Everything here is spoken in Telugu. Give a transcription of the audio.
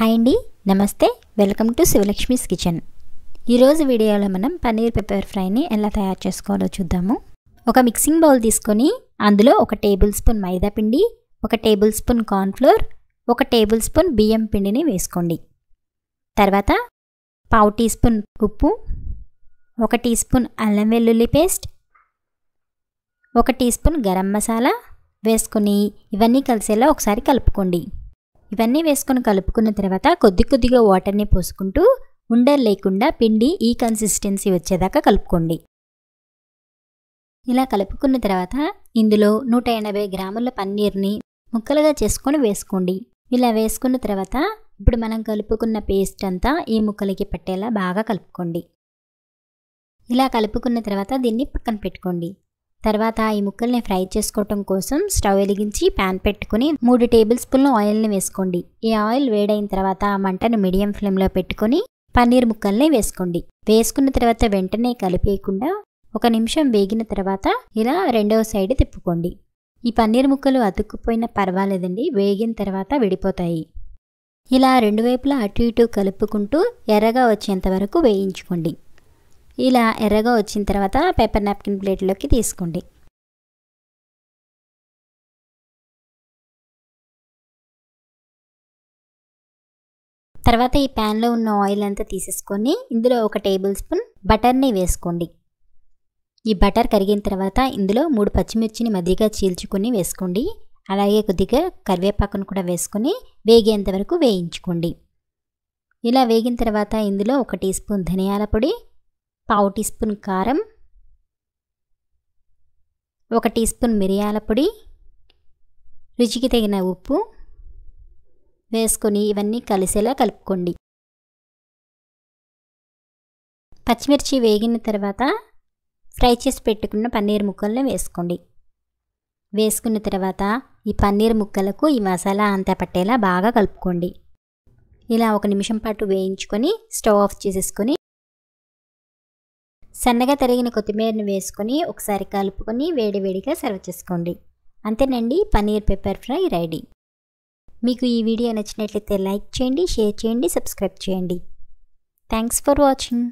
హాయ్ అండి నమస్తే వెల్కమ్ టు శివలక్ష్మీస్ కిచెన్ ఈరోజు వీడియోలో మనం పన్నీర్ పెప్పర్ ఫ్రైని ఎలా తయారు చేసుకోవాలో చూద్దాము ఒక మిక్సింగ్ బౌల్ తీసుకొని అందులో ఒక టేబుల్ స్పూన్ మైదా పిండి ఒక టేబుల్ స్పూన్ కార్న్ఫ్లోర్ ఒక టేబుల్ స్పూన్ బియ్యం పిండిని వేసుకోండి తర్వాత పావు టీ స్పూన్ ఉప్పు ఒక టీ స్పూన్ అల్లం వెల్లుల్లి పేస్ట్ ఒక టీ స్పూన్ గరం మసాలా వేసుకొని ఇవన్నీ కలిసేలా ఒకసారి కలుపుకోండి ఇవన్నీ వేసుకొని కలుపుకున్న తర్వాత కొద్ది కొద్దిగా వాటర్ని పోసుకుంటూ ఉండర్ లేకుండా పిండి ఈ కన్సిస్టెన్సీ వచ్చేదాకా కలుపుకోండి ఇలా కలుపుకున్న తర్వాత ఇందులో నూట ఎనభై గ్రాముల పన్నీర్ని ముక్కలుగా చేసుకొని వేసుకోండి ఇలా వేసుకున్న తర్వాత ఇప్పుడు మనం కలుపుకున్న పేస్ట్ అంతా ఈ ముక్కలకి పట్టేలా బాగా కలుపుకోండి ఇలా కలుపుకున్న తర్వాత దీన్ని పక్కన పెట్టుకోండి తర్వాత ఈ ముక్కల్ని ఫ్రై చేసుకోవటం కోసం స్టవ్ వెలిగించి ప్యాన్ పెట్టుకుని మూడు టేబుల్ స్పూన్ల ఆయిల్ని వేసుకోండి ఈ ఆయిల్ వేడైన తర్వాత మంటను మీడియం ఫ్లేమ్లో పెట్టుకొని పన్నీర్ ముక్కల్ని వేసుకోండి వేసుకున్న తర్వాత వెంటనే కలిపేయకుండా ఒక నిమిషం వేగిన తర్వాత ఇలా రెండవ సైడ్ తిప్పుకోండి ఈ పన్నీర్ ముక్కలు అతుక్కుపోయినా పర్వాలేదండి వేగిన తర్వాత విడిపోతాయి ఇలా రెండు వైపులా అటు ఇటు కలుపుకుంటూ ఎర్రగా వచ్చేంత వరకు వేయించుకోండి ఇలా ఎర్రగా వచ్చిన తర్వాత పేపర్ నాప్కిన్ ప్లేట్లోకి తీసుకోండి తర్వాత ఈ ప్యాన్లో ఉన్న ఆయిల్ అంతా తీసేసుకొని ఇందులో ఒక టేబుల్ స్పూన్ బటర్ని వేసుకోండి ఈ బటర్ కరిగిన తర్వాత ఇందులో మూడు పచ్చిమిర్చిని మధ్యగా చీల్చుకొని వేసుకోండి అలాగే కొద్దిగా కరివేపాకును కూడా వేసుకొని వేగేంత వరకు వేయించుకోండి ఇలా వేగిన తర్వాత ఇందులో ఒక టీ స్పూన్ ధనియాల పొడి పావు టీ స్పూన్ కారం ఒక టీ స్పూన్ మిరియాల పొడి రుచికి తగిన ఉప్పు వేసుకొని ఇవన్నీ కలిసేలా కలుపుకోండి పచ్చిమిర్చి వేగిన తర్వాత ఫ్రై చేసి పెట్టుకున్న పన్నీర్ ముక్కలను వేసుకోండి వేసుకున్న తర్వాత ఈ పన్నీర్ ముక్కలకు ఈ మసాలా అంతా పట్టేలా బాగా కలుపుకోండి ఇలా ఒక నిమిషం పాటు వేయించుకొని స్టవ్ ఆఫ్ చేసేసుకొని సన్నగా తరిగిన కొత్తిమీరని వేసుకొని ఒకసారి కలుపుకొని వేడివేడిగా సర్వ్ చేసుకోండి అంతేనండి పనీర్ పెప్పర్ ఫ్రై రెడీ మీకు ఈ వీడియో నచ్చినట్లయితే లైక్ చేయండి షేర్ చేయండి సబ్స్క్రైబ్ చేయండి థ్యాంక్స్ ఫర్ వాచింగ్